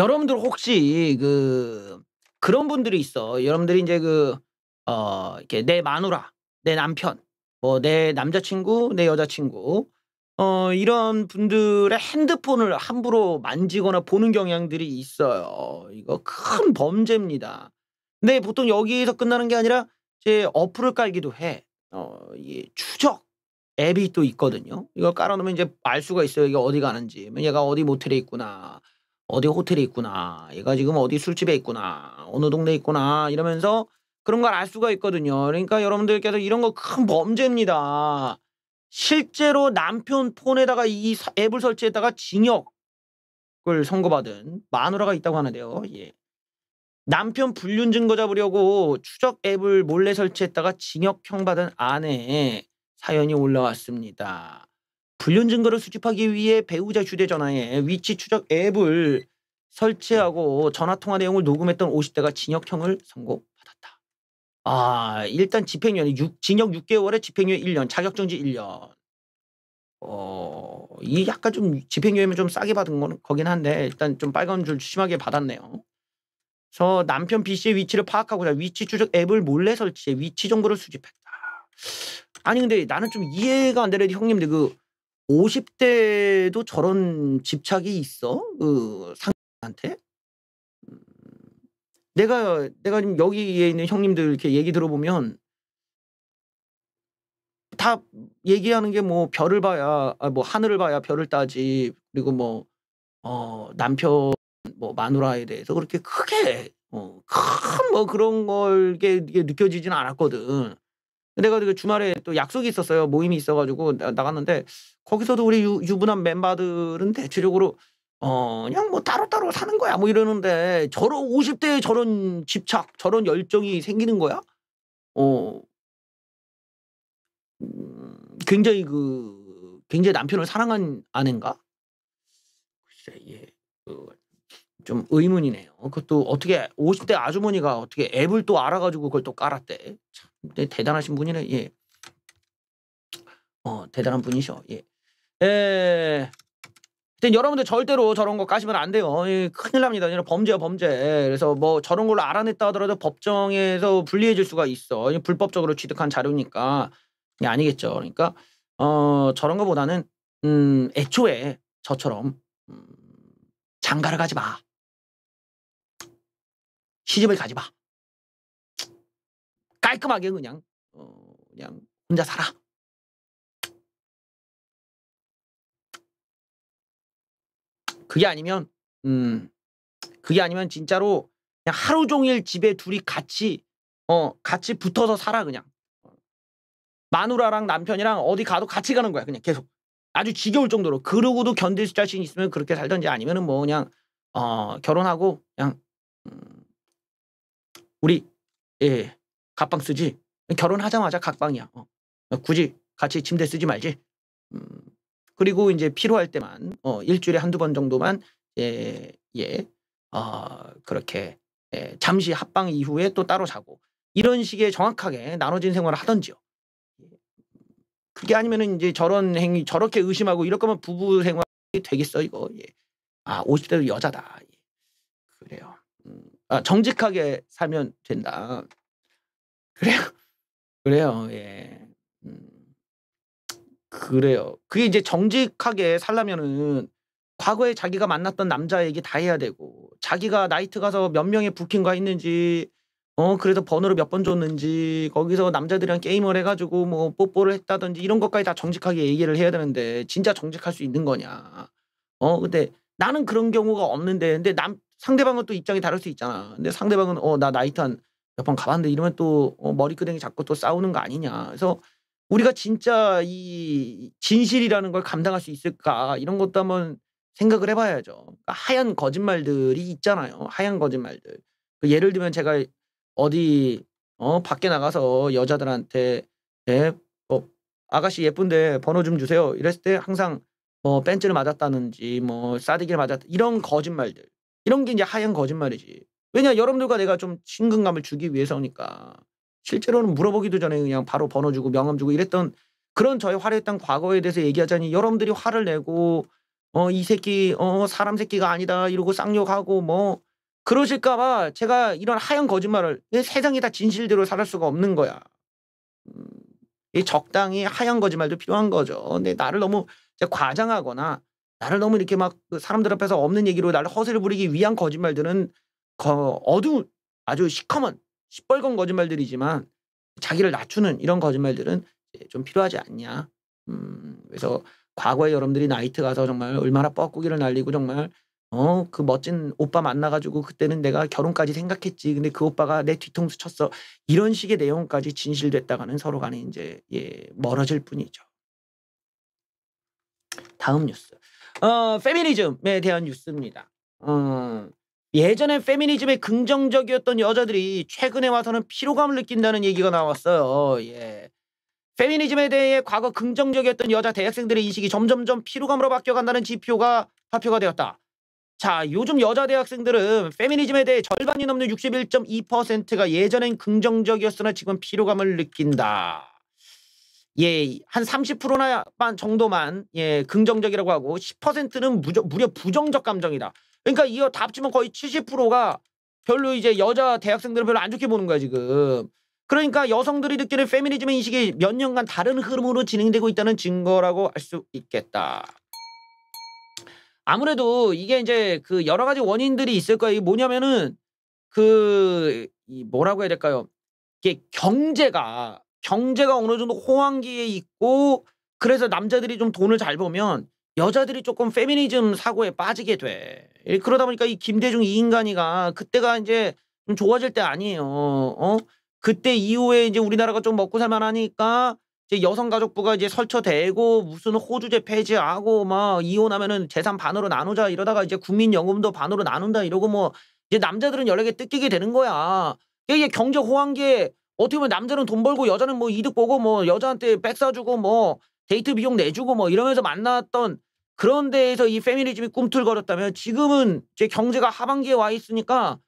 여러분들 혹시 그 그런 분들이 있어. 여러분들이 이제 그 어, 이렇게 내 마누라, 내 남편, 뭐 내 남자친구, 내 여자친구, 어, 이런 분들의 핸드폰을 함부로 만지거나 보는 경향들이 있어요. 이거 큰 범죄입니다. 근데 보통 여기에서 끝나는 게 아니라 제 어플을 깔기도 해. 어, 이 추적 앱이 또 있거든요. 이거 깔아놓으면 이제 알 수가 있어요. 이게 어디 가는지. 얘가 어디 모텔에 있구나. 어디 호텔에 있구나. 얘가 지금 어디 술집에 있구나. 어느 동네에 있구나. 이러면서 그런 걸 알 수가 있거든요. 그러니까 여러분들께서 이런 거 큰 범죄입니다. 실제로 남편 폰에다가 이 앱을 설치했다가 징역을 선고받은 마누라가 있다고 하는데요. 예. 남편 불륜 증거 잡으려고 추적 앱을 몰래 설치했다가 징역형 받은 아내의 사연이 올라왔습니다. 불륜 증거를 수집하기 위해 배우자 휴대전화에 위치 추적 앱을 설치하고 전화통화 내용을 녹음했던 50대가 징역형을 선고받았다. 아 일단 집행유예 징역 6개월에 집행유예 1년 자격정지 1년 어, 이 약간 좀 집행유예면 좀 싸게 받은 건 거긴 한데 일단 좀 빨간 줄 심하게 받았네요. 저 남편 B 씨의 위치를 파악하고자 위치 추적 앱을 몰래 설치해 위치 정보를 수집했다. 아니 근데 나는 좀 이해가 안 되는데 형님들 그 50대도 저런 집착이 있어? 그 상한테? 대 음. 내가 내가 지금 여기에 있는 형님들 이렇게 얘기 들어보면 다 얘기하는 게 뭐 별을 봐야 아뭐 하늘을 봐야 별을 따지 그리고 뭐어 남편 뭐 마누라에 대해서 그렇게 크게 어큰뭐 그런 걸게 느껴지진 않았거든. 근데 주말에 또 약속이 있었어요. 모임이 있어가지고 나, 갔는데 거기서도 우리 유, 유부남 멤버들은 대체적으로 어, 그냥 뭐 따로따로 사는 거야. 뭐 이러는데 저런 50대에 저런 집착, 저런 열정이 생기는 거야? 어, 음, 굉장히 그, 굉장히 남편을 사랑한 아내인가? 글쎄, 예. 좀 의문이네요. 그것도 어떻게 50대 아주머니가 어떻게 앱을 또 알아가지고 그걸 또 깔았대. 참 네, 대단하신 분이네. 예. 어 대단한 분이셔. 예. 에. 근데 여러분들 절대로 저런 거 까시면 안 돼요. 예, 큰일 납니다. 이런 범죄야 범죄. 그래서 뭐 저런 걸로 알아냈다 하더라도 법정에서 불리해질 수가 있어. 불법적으로 취득한 자료니까 예, 아니겠죠. 그러니까 어 저런 거보다는 음 애초에 저처럼 음, 장가를 가지 마. 시집을 가지 마. 깔끔하게 그냥 어, 그냥 혼자 살아. 그게 아니면 음 그게 아니면 진짜로 그냥 하루 종일 집에 둘이 같이 어 같이 붙어서 살아 그냥 마누라랑 남편이랑 어디 가도 같이 가는 거야 그냥 계속 아주 지겨울 정도로 그러고도 견딜 자신 있으면 그렇게 살던지 아니면은 뭐 그냥 어 결혼하고 그냥 우리 예 각방 쓰지 결혼하자마자 각방이야. 어. 굳이 같이 침대 쓰지 말지. 음, 그리고 이제 필요할 때만 어, 일주일에 한두 번 정도만 예, 예 어, 그렇게 예, 잠시 합방 이후에 또 따로 자고 이런 식의 정확하게 나눠진 생활을 하던지요. 그게 아니면은 이제 저런 행위 저렇게 의심하고 이럴 거면 부부 생활이 되겠어 이거. 예. 아 50대도 여자다. 어, 정직하게 살면 된다. 그래요. 그래요. 예. 음, 그래요. 그게 이제 정직하게 살려면은 과거에 자기가 만났던 남자 얘기 다 해야 되고 자기가 나이트 가서 몇 명의 부킹가 했는지 어 그래서 번호를 몇 번 줬는지 거기서 남자들이랑 게임을 해가지고 뭐 뽀뽀를 했다든지 이런 것까지 다 정직하게 얘기를 해야 되는데 진짜 정직할 수 있는 거냐 어 근데 나는 그런 경우가 없는데 근데 남 상대방은 또 입장이 다를 수 있잖아. 근데 상대방은 어 나 나이트 한몇번 가봤는데 이러면 또 어, 머리끄댕이 잡고 또 싸우는 거 아니냐. 그래서 우리가 진짜 이 진실이라는 걸 감당할 수 있을까 이런 것도 한번 생각을 해봐야죠. 그러니까 하얀 거짓말들이 있잖아요. 하얀 거짓말들. 그 예를 들면 제가 어디 어 밖에 나가서 여자들한테 예, 어, 아가씨 예쁜데 번호 좀 주세요. 이랬을 때 항상 뭐 벤츠를 맞았다든지뭐 싸대기를 맞았다 이런 거짓말들. 이런 게 이제 하얀 거짓말이지. 왜냐 여러분들과 내가 좀 친근감을 주기 위해서니까 실제로는 물어보기도 전에 그냥 바로 번호 주고 명함 주고 이랬던 그런 저의 화려했던 과거에 대해서 얘기하자니 여러분들이 화를 내고 어 이 새끼 어 사람 새끼가 아니다 이러고 쌍욕하고 뭐 그러실까봐 제가 이런 하얀 거짓말을 세상이 다 진실대로 살할 수가 없는 거야. 음, 이 적당히 하얀 거짓말도 필요한 거죠. 근데 나를 너무 과장하거나 나를 너무 이렇게 막 그 사람들 앞에서 없는 얘기로 나를 허세를 부리기 위한 거짓말들은 거, 어두운 아주 시커먼 시뻘건 거짓말들이지만 자기를 낮추는 이런 거짓말들은 좀 필요하지 않냐. 음, 그래서 과거에 여러분들이 나이트 가서 정말 얼마나 뻐꾸기를 날리고 정말 어 그 멋진 오빠 만나가지고 그때는 내가 결혼까지 생각했지 근데 그 오빠가 내 뒤통수 쳤어 이런 식의 내용까지 진실됐다가는 서로 간에 이제 예 멀어질 뿐이죠. 다음 뉴스. 어, 페미니즘에 대한 뉴스입니다. 어, 예전에 페미니즘에 긍정적이었던 여자들이 최근에 와서는 피로감을 느낀다는 얘기가 나왔어요. 예. 페미니즘에 대해 과거 긍정적이었던 여자 대학생들의 인식이 점점점 피로감으로 바뀌어간다는 지표가 발표가 되었다. 자, 요즘 여자 대학생들은 페미니즘에 대해 절반이 넘는 61.2%가 예전엔 긍정적이었으나 지금 피로감을 느낀다. 예, 한 30%나 정도만 예, 긍정적이라고 하고 10%는 무조, 무려 부정적 감정이다. 그러니까 이거 다 합치면 거의 70%가 별로 이제 여자 대학생들을 별로 안 좋게 보는 거야, 지금. 그러니까 여성들이 느끼는 페미니즘의 인식이 몇 년간 다른 흐름으로 진행되고 있다는 증거라고 할 수 있겠다. 아무래도 이게 이제 그 여러 가지 원인들이 있을 거예요. 이게 뭐냐면은 그 이 뭐라고 해야 될까요? 이게 경제가 경제가 어느 정도 호황기에 있고 그래서 남자들이 좀 돈을 잘 보면 여자들이 조금 페미니즘 사고에 빠지게 돼. 그러다 보니까 이 김대중 이 인간이가 그때가 이제 좀 좋아질 때 아니에요. 어? 그때 이후에 이제 우리나라가 좀 먹고 살만하니까 이제 여성가족부가 이제 설쳐되고 무슨 호주제 폐지하고 막 이혼하면은 재산 반으로 나누자 이러다가 이제 국민연금도 반으로 나눈다 이러고 뭐 이제 남자들은 연락에 뜯기게 되는 거야. 이게 경제 호황기에 어떻게 보면 남자는 돈 벌고 여자는 뭐 이득 보고 뭐 여자한테 백 사주고 뭐 데이트 비용 내주고 뭐 이러면서 만났던 그런 데에서 이 페미니즘이 꿈틀거렸다면 지금은 제 경제가 하반기에 와 있으니까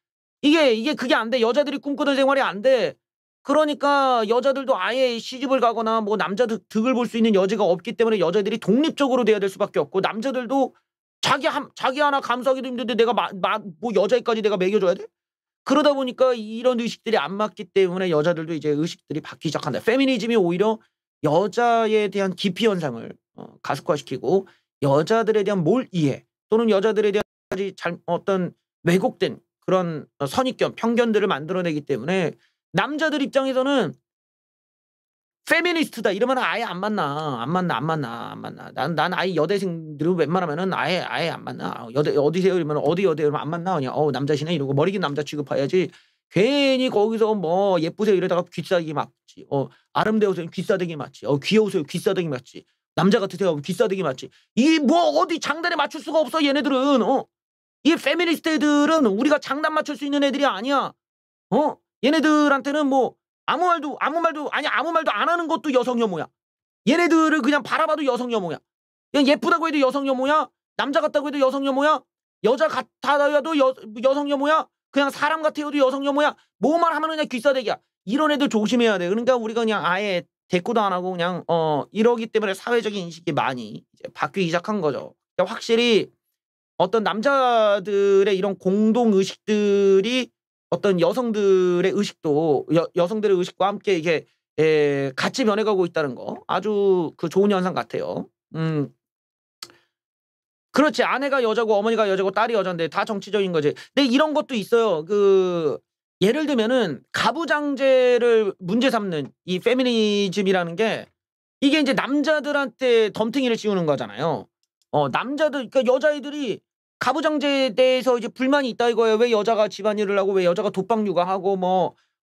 이게 이게 그게 안 돼. 여자들이 꿈꾸던 생활이 안 돼. 그러니까 여자들도 아예 시집을 가거나 뭐 남자들 득을 볼 수 있는 여지가 없기 때문에 여자들이 독립적으로 돼야 될 수밖에 없고 남자들도 자기 한 자기 하나 감수하기도 힘든데 내가 마, 마, 뭐 여자애까지 내가 매겨줘야 돼? 그러다 보니까 이런 의식들이 안 맞기 때문에 여자들도 이제 의식들이 바뀌기 시작한다. 페미니즘이 오히려 여자에 대한 깊이 현상을 어, 가속화시키고 여자들에 대한 몰 이해 또는 여자들에 대한 잘 어떤 왜곡된 그런 선입견 편견들을 만들어내기 때문에 남자들 입장에서는 페미니스트다 이러면 아예 안 만나 안 만나 안 만나 안 만나 난, 난 아예 여대생들은 웬만하면은 아예 아예 안 만나 아, 여대 어디세요 이러면 어디 여대 이러면 안 만나 그냥 어 남자시네 이러고 머리 긴 남자 취급해야지 괜히 거기서 뭐 예쁘세요 이러다가 귀싸대기 맞지 어 아름다우세요 귀싸대기 맞지 어 귀여우세요 귀싸대기 맞지 남자 같으세요 귀싸대기 맞지 이 뭐 어디 장단에 맞출 수가 없어 얘네들은 어 이 페미니스트 애들은 우리가 장단 맞출 수 있는 애들이 아니야 어 얘네들한테는 뭐 아무 말도 아무 말도 아니 아무 말도 안 하는 것도 여성 혐오야. 얘네들을 그냥 바라봐도 여성 혐오야. 그냥 예쁘다고 해도 여성 혐오야. 남자 같다고 해도 여성 혐오야. 여자 같아도 여, 여성 혐오야. 그냥 사람 같아도 여성 혐오야. 뭐만 하면 그냥 귀싸대기야. 이런 애들 조심해야 돼. 그러니까 우리가 그냥 아예 대꾸도 안 하고 그냥 어 이러기 때문에 사회적인 인식이 많이 이제 바뀌기 시작한 거죠. 그러니까 확실히 어떤 남자들의 이런 공동 의식들이 어떤 여성들의 의식도 여, 성들의 의식과 함께 이게 에, 예, 같이 변해가고 있다는 거 아주 그 좋은 현상 같아요. 음. 그렇지 아내가 여자고 어머니가 여자고 딸이 여자인데 다 정치적인 거지. 근데 이런 것도 있어요. 그 예를 들면은 가부장제를 문제 삼는 이 페미니즘이라는 게 이게 이제 남자들한테 덤탱이를 씌우는 거잖아요. 어 남자들 그러니까 여자애들이 가부 장제에 대해서 이제 불만이 있다 이거예요. 왜 여자가 집안일을 하고 왜 여자가 독방 육아하고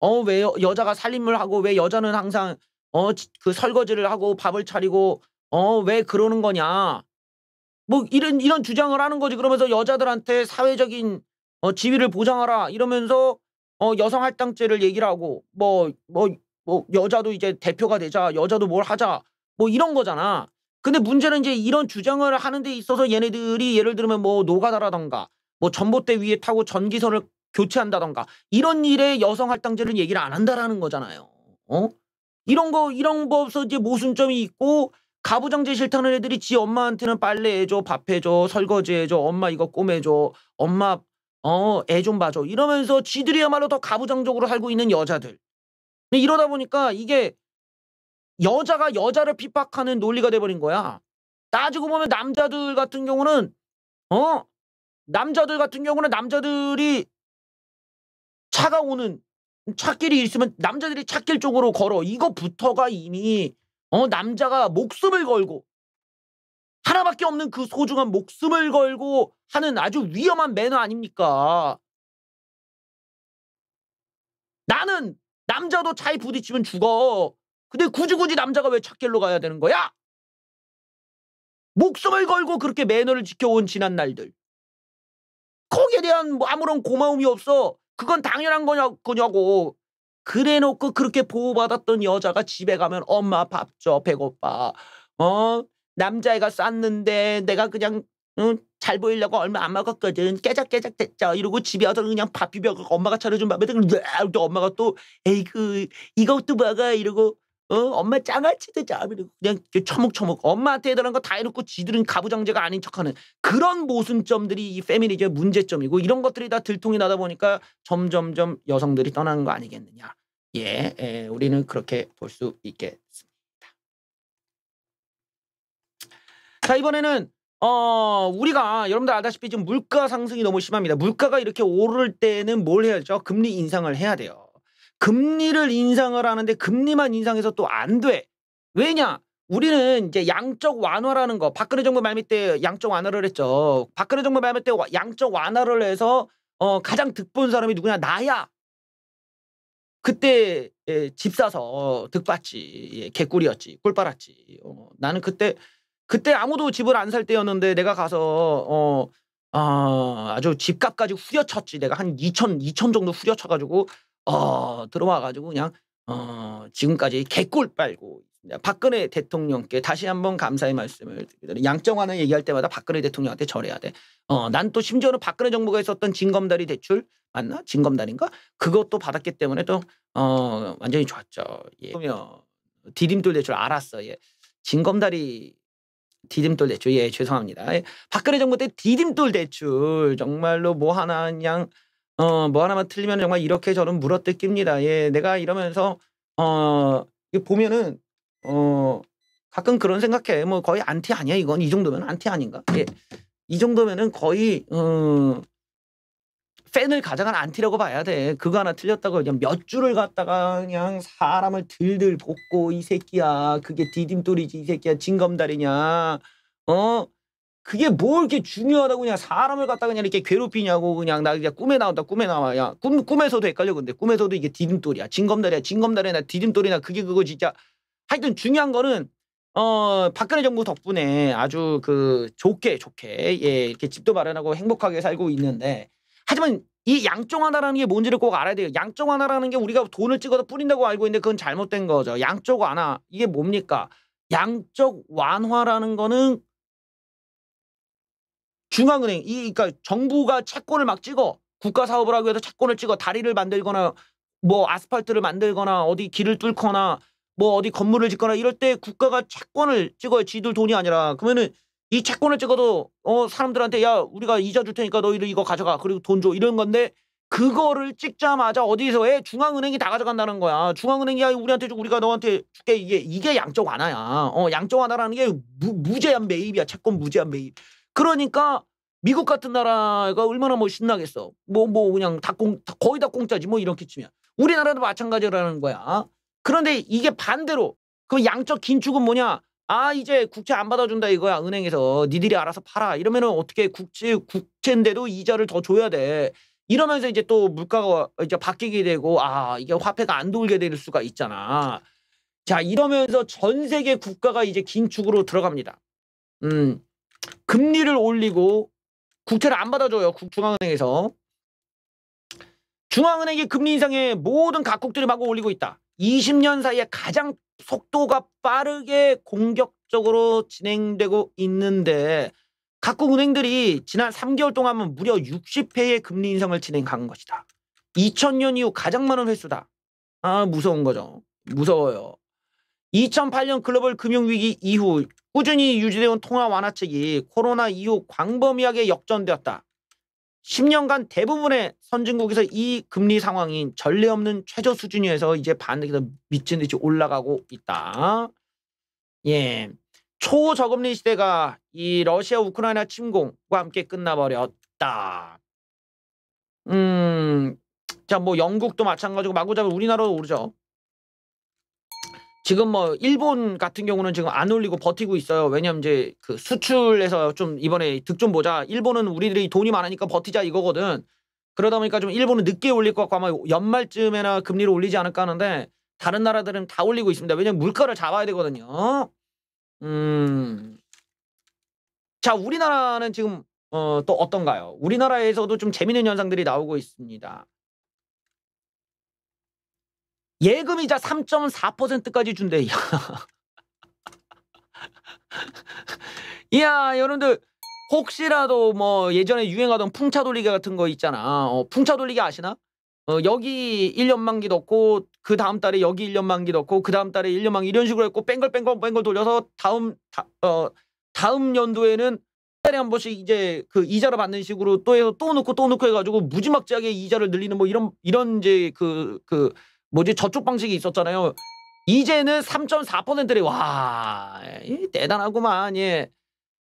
뭐어왜 여자가 살림을 하고 왜 여자는 항상 어 그 설거지를 하고 밥을 차리고 어 왜 그러는 거냐. 뭐 이런 이런 주장을 하는 거지. 그러면서 여자들한테 사회적인 어 지위를 보장하라 이러면서 어 여성 할당제를 얘기를 하고 뭐뭐뭐 뭐, 뭐 여자도 이제 대표가 되자 여자도 뭘 하자 뭐 이런 거잖아. 근데 문제는 이제 이런 주장을 하는 데 있어서 얘네들이 예를 들면 뭐 노가다라던가 뭐 전봇대 위에 타고 전기선을 교체한다던가 이런 일에 여성 할당제를 얘기를 안 한다라는 거잖아요. 어? 이런 거 이런 거없어 이제 모순점이 있고 가부장제 싫다는 애들이 지 엄마한테는 빨래해줘 밥해줘 설거지해줘 엄마 이거 꿰매줘 엄마 어애 좀 봐줘 이러면서 지들이야말로 더 가부장적으로 살고 있는 여자들 근데 이러다 보니까 이게 여자가 여자를 핍박하는 논리가 돼버린 거야. 따지고 보면 남자들 같은 경우는 어 남자들 같은 경우는 남자들이 차가 오는 차길이 있으면 남자들이 차길 쪽으로 걸어 이거부터가 이미 어 남자가 목숨을 걸고 하나밖에 없는 그 소중한 목숨을 걸고 하는 아주 위험한 매너 아닙니까? 나는 남자도 차에 부딪히면 죽어. 근데 굳이 굳이 남자가 왜 찾길로 가야 되는 거야? 목숨을 걸고 그렇게 매너를 지켜온 지난 날들. 거기에 대한 뭐 아무런 고마움이 없어. 그건 당연한 거냐, 거냐고. 그래 놓고 그렇게 보호받았던 여자가 집에 가면 엄마 밥 줘, 배고파. 어? 남자애가 쌌는데 내가 그냥 응, 잘 보이려고 얼마 안 먹었거든. 깨작깨작 됐죠. 이러고 집에 와서 그냥 밥 비벼 엄마가 차려준 밥에 또 엄마가 또 에이그 이것도 먹어 이러고 어, 엄마 짱아치대 짜비고 그냥 처목처목 엄마한테 해달라거다 해놓고 지들은 가부장제가 아닌 척하는 그런 모순점들이 이 페미니즘의 문제점이고 이런 것들이 다 들통이 나다 보니까 점점점 여성들이 떠나는 거 아니겠느냐. 예, 예 우리는 그렇게 볼 수 있겠습니다. 자 이번에는 어, 우리가 여러분들 아다시피 지금 물가 상승이 너무 심합니다. 물가가 이렇게 오를 때는 뭘 해야죠? 금리 인상을 해야 돼요. 금리를 인상을 하는데 금리만 인상해서 또 안 돼. 왜냐? 우리는 이제 양적 완화라는 거 박근혜 정부 말미 때 양적 완화를 했죠. 박근혜 정부 말미 때 양적 완화를 해서 어 가장 득본 사람이 누구냐 나야. 그때 예, 집 사서 어, 득봤지 예, 개꿀이었지 꿀빨았지. 어, 나는 그때 그때 아무도 집을 안 살 때였는데 내가 가서 어, 어 아주 집값까지 후려쳤지. 내가 한 2천 2천 정도 후려쳐가지고 어, 들어와 가지고 그냥 어, 지금까지 개꿀 빨고 박근혜 대통령께 다시 한번 감사의 말씀을 드립니다. 리 양정환을 얘기할 때마다 박근혜 대통령한테 절해야 돼. 어, 난 또 심지어는 박근혜 정부가 있었던 진검다리 대출 맞나? 진검다리인가? 그것도 받았기 때문에 또 어, 완전히 좋았죠. 예. 그러면 디딤돌 대출 알았어. 예. 진검다리 디딤돌 대출 예 죄송합니다. 예. 박근혜 정부 때 디딤돌 대출 정말로 뭐 하나 그냥 어, 뭐 하나만 틀리면 정말 이렇게 저는 물어뜯깁니다. 예, 내가 이러면서 어, 보면은 어, 가끔 그런 생각해. 뭐 거의 안티 아니야 이건 이 정도면 안티 아닌가? 예, 이 정도면은 거의 어, 팬을 가장한 안티라고 봐야 돼. 그거 하나 틀렸다고 그냥 몇 줄을 갖다가 그냥 사람을 들들 볶고 이 새끼야 그게 디딤돌이지 이 새끼야 진검다리냐 어 그게 뭘 이렇게 중요하다고 그냥 사람을 갖다 그냥 이렇게 괴롭히냐고 그냥 나 그냥 꿈에 나온다 꿈에 나와 야 꿈, 꿈에서도 헷갈려 근데 꿈에서도 이게 디딤돌이야 징검다리야징검다리나 디딤돌이나 그게 그거 진짜 하여튼 중요한 거는 어 박근혜 정부 덕분에 아주 그 좋게 좋게 예 이렇게 집도 마련하고 행복하게 살고 있는데 하지만 이 양쪽 하나라는 게 뭔지를 꼭 알아야 돼요 양쪽 하나라는 게 우리가 돈을 찍어서 뿌린다고 알고 있는데 그건 잘못된 거죠 양쪽 하나 이게 뭡니까 양쪽 완화라는 거는 중앙은행 이 그러니까 정부가 채권을 막 찍어 국가 사업을 하기위 해서 채권을 찍어 다리를 만들거나 뭐 아스팔트를 만들거나 어디 길을 뚫거나 뭐 어디 건물을 짓거나 이럴 때 국가가 채권을 찍어야 지들 돈이 아니라 그러면은 이 채권을 찍어도 어 사람들한테 야 우리가 이자 줄 테니까 너희들 이거 가져가 그리고 돈 줘 이런 건데 그거를 찍자마자 어디서에 중앙은행이 다 가져간다는 거야 중앙은행이 야 우리한테 줘 우리가 너한테 줄게 이게 이게 양적 완화야 어 양적 완화라는 게 무, 무제한 매입이야 채권 무제한 매입 그러니까 미국 같은 나라가 얼마나 뭐 신나겠어. 뭐, 뭐, 그냥 다 공, 거의 다 공짜지 뭐 이렇게 치면. 우리나라도 마찬가지라는 거야. 그런데 이게 반대로, 그 양적 긴축은 뭐냐? 아, 이제 국채 안 받아준다 이거야. 은행에서. 니들이 알아서 팔아. 이러면은 어떻게 국채, 국채인데도 이자를 더 줘야 돼. 이러면서 이제 또 물가가 이제 바뀌게 되고, 아, 이게 화폐가 안 돌게 될 수가 있잖아. 자, 이러면서 전 세계 국가가 이제 긴축으로 들어갑니다. 음. 금리를 올리고 국채를 안 받아줘요. 중앙은행에서. 중앙은행이 금리 인상에 모든 각국들이 마구 올리고 있다. 20년 사이에 가장 속도가 빠르게 공격적으로 진행되고 있는데 각국 은행들이 지난 3개월 동안 무려 60회의 금리 인상을 진행한 것이다. 2000년 이후 가장 많은 횟수다. 아 무서운 거죠. 무서워요. 2008년 글로벌 금융위기 이후 꾸준히 유지되온 어 통화 완화책이 코로나 이후 광범위하게 역전되었다. 10년간 대부분의 선진국에서 이 금리 상황인 전례 없는 최저 수준에서 이제 반등해서 미친 듯이 올라가고 있다. 예. 초저금리 시대가 이 러시아 우크라이나 침공과 함께 끝나버렸다. 음. 자, 뭐 영국도 마찬가지고 마구잡이 우리나라도 오르죠. 지금 뭐 일본 같은 경우는 지금 안 올리고 버티고 있어요. 왜냐면 이제 그 수출에서 좀 이번에 득 좀 보자. 일본은 우리들이 돈이 많으니까 버티자 이거거든. 그러다 보니까 좀 일본은 늦게 올릴 것 같고 아마 연말쯤에나 금리를 올리지 않을까 하는데 다른 나라들은 다 올리고 있습니다. 왜냐면 물가를 잡아야 되거든요. 음. 자, 우리나라는 지금 어, 또 어떤가요? 우리나라에서도 좀 재밌는 현상들이 나오고 있습니다. 예금이자 3.4%까지 준대. 야. 이야, 여러분들 혹시라도 뭐 예전에 유행하던 풍차 돌리기 같은 거 있잖아. 어, 풍차 돌리기 아시나? 어, 여기 1년 만기 넣고 그 다음 달에 여기 1년 만기 넣고 그 다음 달에 1년 만기 이런 식으로 했고 뺑글뺑글 뺑글 돌려서 다음 다, 어, 다음 연도에는 달에 한 번씩 이제 그 이자를 받는 식으로 또 해서 또 넣고 또 넣고 해가지고 무지막지하게 이자를 늘리는 뭐 이런 이런 이제 그그 그, 그 뭐지 저축 방식이 있었잖아요. 이제는 3.4%래. 와, 대단하구만. 예.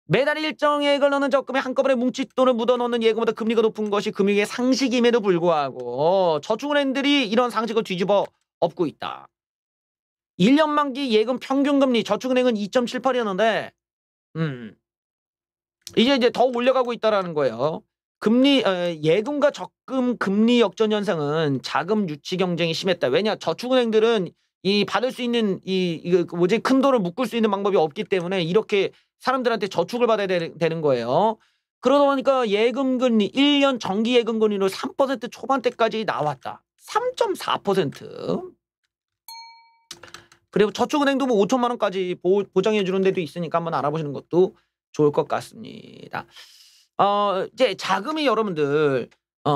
매달 일정액을 넣는 적금에 한꺼번에 뭉칫돈을 묻어놓는 예금보다 금리가 높은 것이 금융의 상식임에도 불구하고 저축은행들이 이런 상식을 뒤집어 엎고 있다. 1년 만기 예금 평균금리 저축은행은 2.78이었는데 음, 이제 이제 더 올려가고 있다라는 거예요. 금리 어, 예금과 적금 금리 역전 현상은 자금 유치 경쟁이 심했다. 왜냐 저축은행들은 이 받을 수 있는 이 이거 그 뭐지 큰 돈을 묶을 수 있는 방법이 없기 때문에 이렇게 사람들한테 저축을 받아야 되, 되는 거예요. 그러다 보니까 예금 금리 1년 정기 예금 금리로 3% 초반대까지 나왔다. 3.4%. 그리고 저축은행도 뭐 5천만 원까지 보장해 주는 데도 있으니까 한번 알아보시는 것도 좋을 것 같습니다. 어, 이제 자금이 여러분들, 어,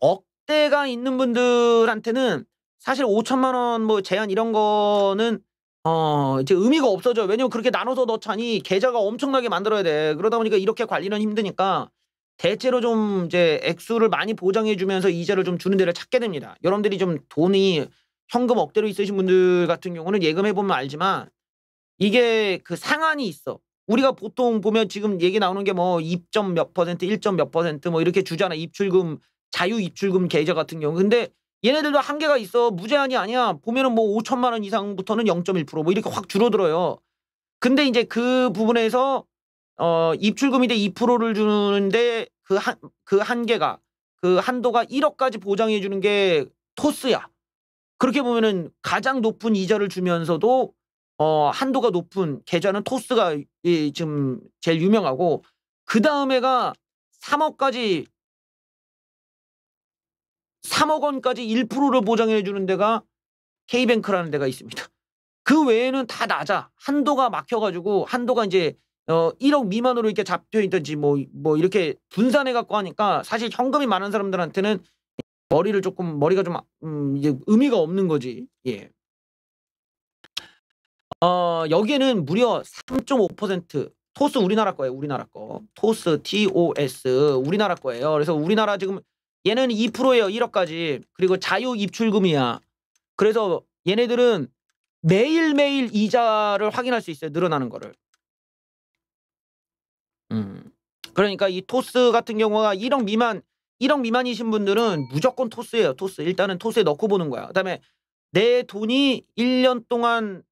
억대가 있는 분들한테는 사실 5천만 원 뭐 제한 이런 거는 어, 이제 의미가 없어져. 요 왜냐면 그렇게 나눠서 넣자니 계좌가 엄청나게 만들어야 돼. 그러다 보니까 이렇게 관리는 힘드니까 대체로 좀 이제 액수를 많이 보장해 주면서 이자를 좀 주는 데를 찾게 됩니다. 여러분들이 좀 돈이 현금 억대로 있으신 분들 같은 경우는 예금해 보면 알지만 이게 그 상한이 있어. 우리가 보통 보면 지금 얘기 나오는 게 뭐 2점 몇 퍼센트, 1점 몇 퍼센트 뭐 이렇게 주잖아. 입출금, 자유 입출금 계좌 같은 경우. 근데 얘네들도 한계가 있어. 무제한이 아니야. 보면은 뭐 5천만 원 이상부터는 0.1%뭐 이렇게 확 줄어들어요. 근데 이제 그 부분에서 어입출금이데 2%를 주는데 그한그 그 한계가 그 한도가 1억까지 보장해 주는 게 토스야. 그렇게 보면은 가장 높은 이자를 주면서도 어, 한도가 높은 계좌는 토스가 이, 지금 제일 유명하고 그 다음에가 3억까지 3억 원까지 1%를 보장해 주는 데가 K뱅크라는 데가 있습니다. 그 외에는 다 낮아. 한도가 막혀가지고 한도가 이제 어 1억 미만으로 이렇게 잡혀있든지 뭐, 뭐 이렇게 분산해갖고 하니까 사실 현금이 많은 사람들한테는 머리를 조금 머리가 좀 아, 음, 이제 의미가 없는 거지. 예. 어, 여기에는 무려 3.5% 토스 우리나라 거예요. 우리나라 거. 토스 TOS 우리나라 거예요. 그래서 우리나라 지금 얘는 2%예요. 1억까지. 그리고 자유 입출금이야. 그래서 얘네들은 매일매일 이자를 확인할 수 있어요. 늘어나는 거를. 음. 그러니까 이 토스 같은 경우가 1억 미만 1억 미만이신 분들은 무조건 토스예요. 토스. 일단은 토스에 넣고 보는 거야. 그다음에 내 돈이 1년 동안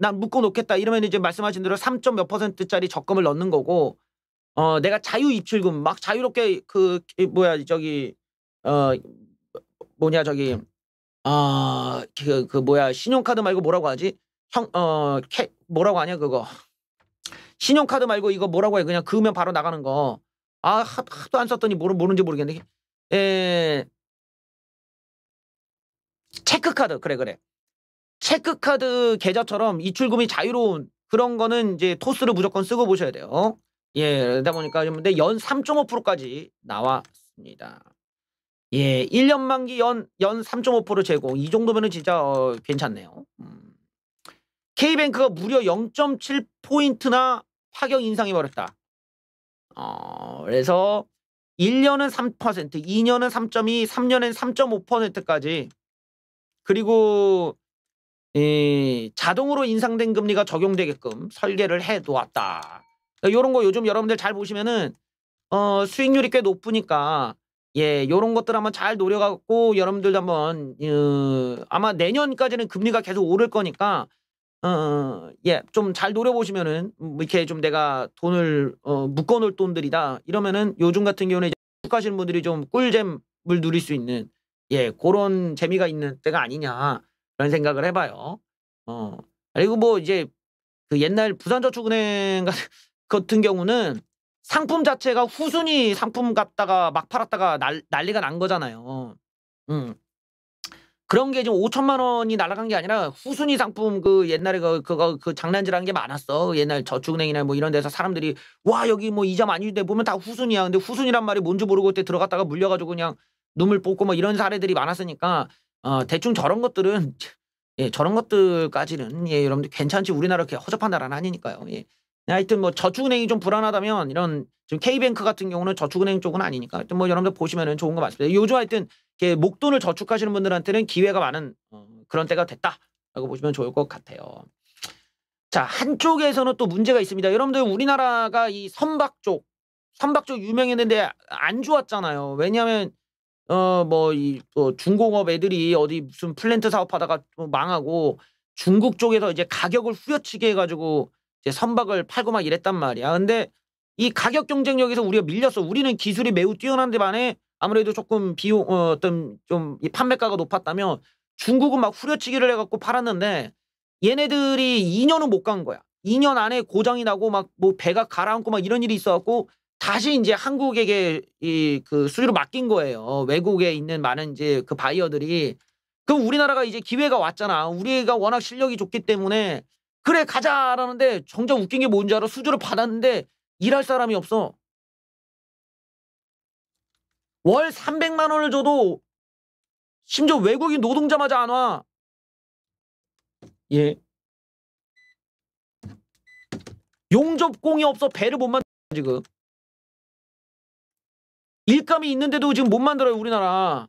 난 묶어 놓겠다 이러면 이제 말씀하신 대로 3. 몇 퍼센트짜리 적금을 넣는 거고 어 내가 자유 입출금 막 자유롭게 그 뭐야 저기 어 뭐냐 저기 아그그 어, 그 뭐야 신용카드 말고 뭐라고 하지 형어 뭐라고 하냐 그거 신용카드 말고 이거 뭐라고 해 그냥 그으면 바로 나가는 거아 하도 안 썼더니 모르 모르는지 모르겠네 에 예. 체크카드 그래 그래 체크카드 계좌처럼 이출금이 자유로운 그런 거는 이제 토스를 무조건 쓰고 보셔야 돼요. 예, 그러다 보니까 근데 연 3.5%까지 나왔습니다. 예, 1년 만기 연, 연3.5%제고이 정도면은 진짜, 어, 괜찮네요. 음. K뱅크가 무려 0.7포인트나 파격 인상해버렸다. 어, 그래서 1년은 3%, 2년은 3.2, 3년엔 3.5%까지. 그리고 이 자동으로 인상된 금리가 적용되게끔 설계를 해 놓았다. 그 그러니까 이런 거 요즘 여러분들 잘 보시면은 어, 수익률이 꽤 높으니까 예, 요런 것들 한번 잘 노려갖고 여러분들도 한번 어, 아마 내년까지는 금리가 계속 오를 거니까 어, 예, 좀 잘 노려보시면은 뭐 이렇게 좀 내가 돈을 어, 묶어놓을 돈들이다 이러면은 요즘 같은 경우는 축하하시는 분들이 좀 꿀잼을 누릴 수 있는 예, 그런 재미가 있는 때가 아니냐 이런 생각을 해봐요. 어. 그리고 뭐 이제 그 옛날 부산저축은행 같은 경우는 상품 자체가 후순위 상품 갖다가 막 팔았다가 난, 난리가 난 거잖아요. 음. 그런 게 지금 5천만 원이 날아간 게 아니라 후순위 상품 그 옛날에 그, 그거 그 장난질한 게 많았어. 옛날 저축은행이나 뭐 이런 데서 사람들이 와 여기 뭐 이자 많이 주대 보면 다 후순위야. 근데 후순위란 말이 뭔지 모르고 그때 들어갔다가 물려가지고 그냥 눈물 뽑고 뭐 이런 사례들이 많았으니까 어, 대충 저런 것들은 예, 저런 것들까지는 예, 여러분들 괜찮지 우리나라 이렇게 허접한 나라는 아니니까요. 예. 네, 하여튼 뭐 저축은행이 좀 불안하다면 이런 지금 K뱅크 같은 경우는 저축은행 쪽은 아니니까 하여튼 뭐 여러분들 보시면은 좋은 거 맞습니다. 요즘 하여튼 이렇게 목돈을 저축하시는 분들한테는 기회가 많은 어, 그런 때가 됐다라고 보시면 좋을 것 같아요. 자 한쪽에서는 또 문제가 있습니다. 여러분들 우리나라가 이 선박 쪽 선박 쪽 유명했는데 안 좋았잖아요. 왜냐하면 어뭐이 어, 중공업 애들이 어디 무슨 플랜트 사업하다가 망하고 중국 쪽에서 이제 가격을 후려치게 해가지고 이제 선박을 팔고 막 이랬단 말이야. 근데 이 가격 경쟁력에서 우리가 밀렸어. 우리는 기술이 매우 뛰어난데 반해 아무래도 조금 비용 어, 어떤 좀이 판매가가 높았다면 중국은 막 후려치기를 해갖고 팔았는데 얘네들이 2년은 못 간 거야. 2년 안에 고장이 나고 막 뭐 배가 가라앉고 막 이런 일이 있어갖고 다시 이제 한국에게 이 그 수주로 맡긴 거예요. 외국에 있는 많은 이제 그 바이어들이 그럼 우리나라가 이제 기회가 왔잖아. 우리가 워낙 실력이 좋기 때문에 그래 가자라는데 정작 웃긴 게 뭔지 알아? 수주를 받았는데 일할 사람이 없어. 월 300만 원을 줘도 심지어 외국인 노동자마저 안 와. 예. 용접공이 없어 배를 못 만나 지금. 일감이 있는데도 지금 못 만들어요 우리나라.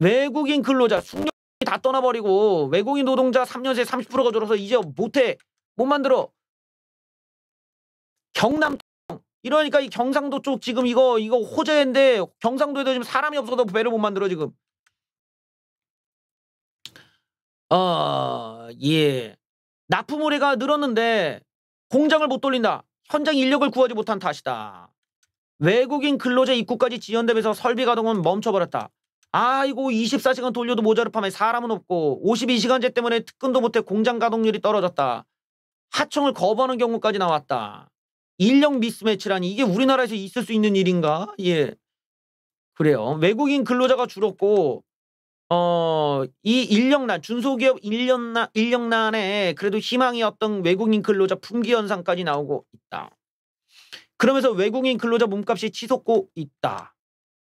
외국인 근로자 숙련이 다 떠나버리고 외국인 노동자 3년 새 30%가 줄어서 이제 못해 못 만들어. 경남 이러니까 이 경상도 쪽 지금 이거 이거 호재인데 경상도에도 지금 사람이 없어서 배를 못 만들어 지금. 어, 예. 납품 의리가 늘었는데 공장을 못 돌린다. 현장 인력을 구하지 못한 탓이다. 외국인 근로자 입국까지 지연되면서 설비 가동은 멈춰버렸다. 아이고 24시간 돌려도 모자를 파면 사람은 없고 52시간제 때문에 특근도 못해 공장 가동률이 떨어졌다. 하청을 거부하는 경우까지 나왔다. 인력 미스매치라니 이게 우리나라에서 있을 수 있는 일인가? 예. 그래요. 외국인 근로자가 줄었고 어, 이 인력난, 중소기업 인력난, 인력난에 그래도 희망이었던 외국인 근로자 품귀 현상까지 나오고 있다. 그러면서 외국인 근로자 몸값이 치솟고 있다.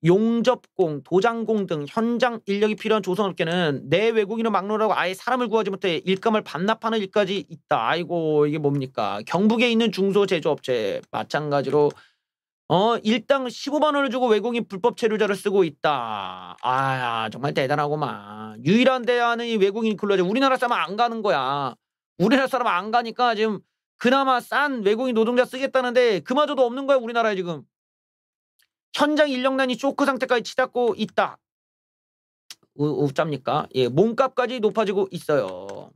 용접공, 도장공 등 현장 인력이 필요한 조선업계는 내 외국인을 막론하고 아예 사람을 구하지 못해 일감을 반납하는 일까지 있다. 아이고 이게 뭡니까? 경북에 있는 중소제조업체 마찬가지로 어 일당 15만 원을 주고 외국인 불법 체류자를 쓰고 있다. 아 정말 대단하고만 유일한 대안은 이 외국인 근로자 우리나라 사람 안 가는 거야. 우리나라 사람 안 가니까 지금 그나마 싼 외국인 노동자 쓰겠다는데 그마저도 없는 거야 우리나라에 지금. 현장 인력난이 쇼크 상태까지 치닫고 있다. 우짭니까? 예, 몸값까지 높아지고 있어요.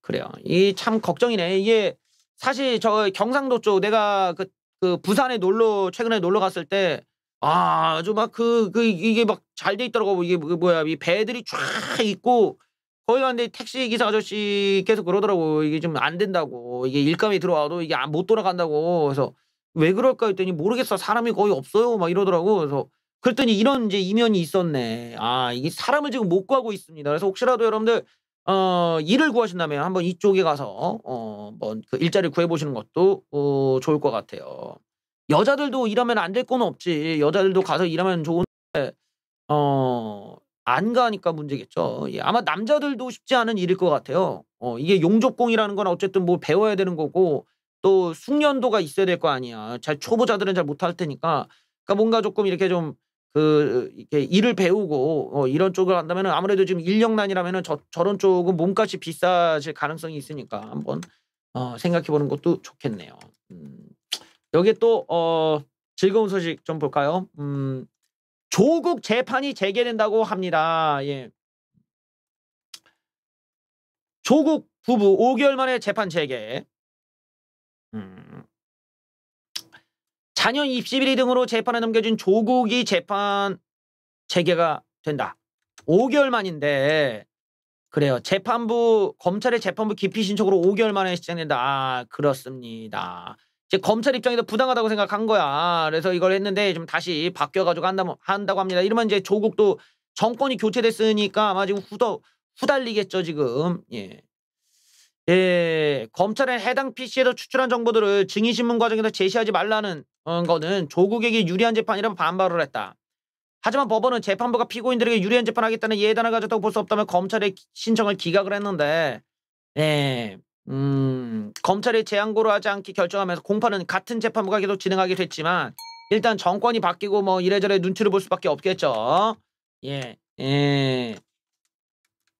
그래요. 이 참 걱정이네. 이게 사실 저 경상도 쪽 내가 그, 그 부산에 놀러 최근에 놀러 갔을 때 아, 아주 막그그 그 이게 막 잘 돼 있더라고. 이게 뭐, 그 뭐야? 이 배들이 쫙 있고 거기 갔는데 택시 기사 아저씨 계속 그러더라고. 이게 좀 안 된다고. 이게 일감이 들어와도 이게 못 돌아간다고. 그래서 왜 그럴까 했더니 모르겠어. 사람이 거의 없어요. 막 이러더라고. 그래서 그랬더니 이런 이제 이면이 있었네. 아, 이게 사람을 지금 못 구하고 있습니다. 그래서 혹시라도 여러분들 어, 일을 구하신다면 한번 이쪽에 가서 어, 뭐그 일자리를 구해 보시는 것도 어, 좋을 것 같아요. 여자들도 일하면 안 될 건 없지. 여자들도 가서 일하면 좋은데 어, 안 가니까 문제겠죠. 예, 아마 남자들도 쉽지 않은 일일 것 같아요. 어, 이게 용접공이라는 건 어쨌든 뭐 배워야 되는 거고 또 숙련도가 있어야 될 거 아니야. 잘 초보자들은 잘 못할 테니까. 그러니까 뭔가 조금 이렇게 좀그 이렇게 일을 배우고 어, 이런 쪽을 한다면 아무래도 지금 인력난이라면저 저런 쪽은 몸값이 비싸질 가능성이 있으니까 한번 어, 생각해 보는 것도 좋겠네요. 음. 여기 또 어, 즐거운 소식 좀 볼까요? 음, 조국 재판이 재개된다고 합니다. 예. 조국 부부 5개월 만에 재판 재개. 자녀 음. 입시비리 등으로 재판에 넘겨진 조국이 재판 재개가 된다. 5개월 만인데 그래요. 재판부 검찰의 재판부 기피 신청으로 5개월 만에 시작된다. 아, 그렇습니다. 이제 검찰 입장에서 부당하다고 생각한 거야. 그래서 이걸 했는데 좀 다시 바뀌어가지고 한다, 한다고 합니다. 이러면 이제 조국도 정권이 교체됐으니까 아마 지금 후더, 후달리겠죠, 지금. 예. 예, 검찰은 해당 PC에서 추출한 정보들을 증인신문 과정에서 제시하지 말라는 어, 거는 조국에게 유리한 재판이라고 반발을 했다. 하지만 법원은 재판부가 피고인들에게 유리한 재판하겠다는 예단을 가졌다고 볼 수없다면 검찰의 신청을 기각을 했는데, 예, 음, 검찰이 재항고로 하지 않기 결정하면서 공판은 같은 재판부가 계속 진행하기로 했지만 일단 정권이 바뀌고 뭐 이래저래 눈치를 볼 수밖에 없겠죠. 예, 예.